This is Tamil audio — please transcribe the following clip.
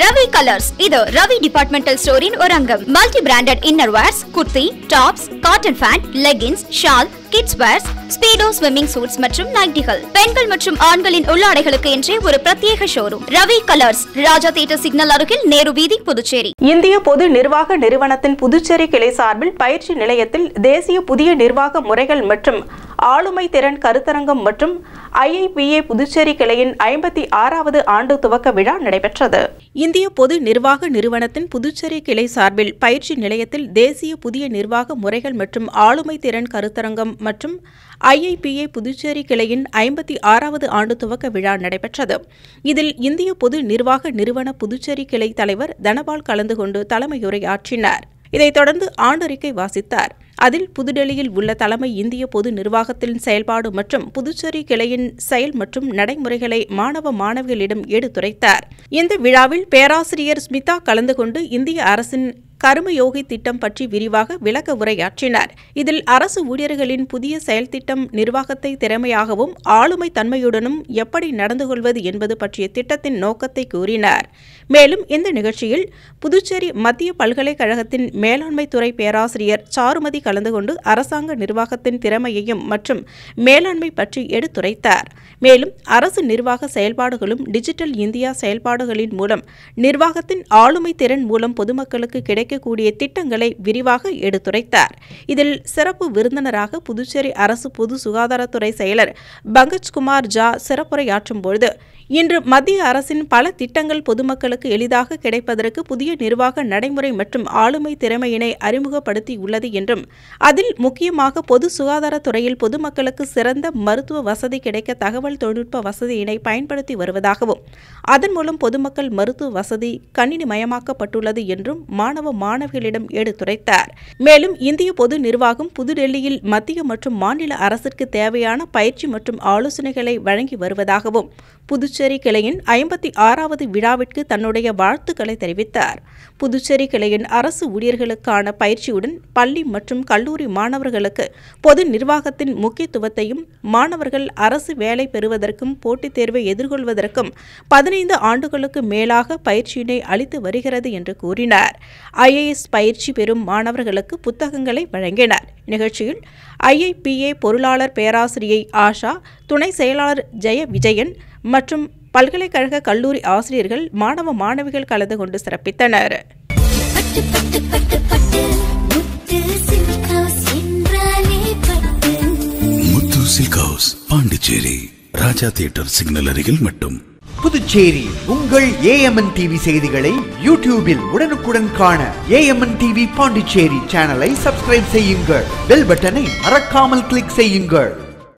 ரவி கலர்ஸ் இது ரவி டிபார்ட்மெண்டல் ஸ்டோரின் ஒரு அங்கம் multi branded inner wears kurti tops cotton pant leggings shawl kids wears Speedo swimming suits மற்றும் நைட்டிகள் பெண்கள் மற்றும் ஆண்களின் உள்ளாடைகளுக்கு என்றே ஒரு பிரத்யேக showroom Ravi colours Raja theatre signal அருகில் நேரு வீதி புதுச்சேரி இந்திய பொது நிர்வாக நிறுவனத்தின் புதுச்சேரி கிளை சார்பில் பயிற்சி நிலையத்தில் தேசிய புதிய நிர்வாக முறைகள் மற்றும் ஆளுமை திறன் கருத்தரங்கம் மற்றும் ஐஐபிஏ புதுச்சேரி கிளையின் ஐம்பத்தி ஆறாவது ஆண்டு துவக்க விழா நடைபெற்றது இந்திய பொது நிர்வாக நிறுவனத்தின் புதுச்சேரி கிளை சார்பில் பயிற்சி நிலையத்தில் தேசிய புதிய நிர்வாக முறைகள் மற்றும் ஆளுமை திறன் கருத்தரங்கம் மற்றும் ஐஐபிஏ புதுச்சேரி கிளையின் ஐம்பத்தி ஆறாவது ஆண்டு துவக்க விழா நடைபெற்றது இதில் இந்திய பொது நிர்வாக நிறுவன புதுச்சேரி கிளை தலைவர் தனபால் கலந்து கொண்டு தலைமையுரையாற்றினார் இதைத் தொடர்ந்து ஆண்டறிக்கை வாசித்தார் அதில் புதுடெல்லியில் உள்ள தலைமை இந்திய பொது நிர்வாகத்தின் செயல்பாடு மற்றும் புதுச்சேரி கிளையின் செயல் மற்றும் நடைமுறைகளை மாணவ மாணவிகளிடம் எடுத்துரைத்தார் இந்த விழாவில் பேராசிரியர் ஸ்மிதா கலந்து கொண்டு இந்திய அரசின் கருமயோகி திட்டம் பற்றி விரிவாக விளக்க உரையாற்றினார் இதில் அரசு ஊழியர்களின் புதிய செயல்திட்டம் நிர்வாகத்தை திறமையாகவும் ஆளுமை தன்மையுடனும் எப்படி நடந்து கொள்வது என்பது பற்றிய திட்டத்தின் நோக்கத்தை கூறினார் மேலும் இந்த நிகழ்ச்சியில் புதுச்சேரி மத்திய பல்கலைக்கழகத்தின் மேலாண்மை துறை பேராசிரியர் சாருமதி கலந்து கொண்டு அரசாங்க நிர்வாகத்தின் திறமையையும் மற்றும் மேலாண்மை பற்றி எடுத்துரைத்தார் மேலும் அரசு நிர்வாக செயல்பாடுகளும் டிஜிட்டல் இந்தியா செயல்பாடுகளின் மூலம் நிர்வாகத்தின் ஆளுமை திறன் மூலம் பொதுமக்களுக்கு கிடைக்க வைக்கக்கூடிய திட்டங்களை விரிவாக எடுத்துரைத்தார் இதில் சிறப்பு விருந்தினராக புதுச்சேரி அரசு பொது சுகாதாரத்துறை செயலர் பங்கஜ்குமார் ஜா சிறப்புரையாற்றும் பொழுது இன்று மத்திய அரசின் பல திட்டங்கள் பொதுமக்களுக்கு எளிதாக கிடைப்பதற்கு புதிய நிர்வாக நடைமுறை மற்றும் ஆளுமை திறமையினை அறிமுகப்படுத்தியுள்ளது என்றும் அதில் முக்கியமாக பொது சுகாதாரத்துறையில் பொதுமக்களுக்கு சிறந்த மருத்துவ வசதி கிடைக்க தகவல் தொழில்நுட்ப வசதியினை பயன்படுத்தி வருவதாகவும் அதன் மூலம் பொதுமக்கள் மருத்துவ வசதி கணினி மயமாக்கப்பட்டுள்ளது என்றும் மாணவ மாணவிகளிடம் எடுத்துரைத்தார் மேலும் இந்திய பொது நிர்வாகம் புதுடெல்லியில் மத்திய மற்றும் மாநில அரசிற்கு தேவையான பயிற்சி மற்றும் ஆலோசனைகளை வழங்கி வருவதாகவும் புதுச்சேரி கிளையின் ஐம்பத்தி ஆறாவது விழாவிற்கு தன்னுடைய வாழ்த்துக்களை தெரிவித்தார் புதுச்சேரி கிளையின் அரசு ஊழியர்களுக்கான பயிற்சியுடன் பள்ளி மற்றும் கல்லூரி மாணவர்களுக்கு பொது நிர்வாகத்தின் முக்கியத்துவத்தையும் மாணவர்கள் அரசு வேலை பெறுவதற்கும் போட்டித் தேர்வை எதிர்கொள்வதற்கும் பதினைந்து ஆண்டுகளுக்கு மேலாக பயிற்சியினை அளித்து வருகிறது என்று கூறினார் ஐ ஐஏஎஸ் பயிற்சி பெறும் மாணவர்களுக்கு புத்தகங்களை வழங்கினார் நிகழ்ச்சியில் ஐஐபிஏ பொருளாளர் பேராசிரியை ஆஷா துணை செயலாளர் ஜெய விஜயன் மற்றும் பல்கலைக்கழக கல்லூரி ஆசிரியர்கள் மாணவ மாணவிகள் கலந்து கொண்டு சிறப்பித்தனர் பாண்டிச்சேரி ராஜா தியேட்டர் சிக்னல் அருகில் மட்டும் புதுச்சேரி உங்கள் ஏஎம்என் டிவி செய்திகளை யூடியூபில் உடனுக்குடன் காண ஏஎம்என் டிவி பாண்டிச்சேரி சேனலை சப்ஸ்கிரைப் செய்யுங்கள் பெல் பட்டனை மறக்காமல் கிளிக் செய்யுங்கள்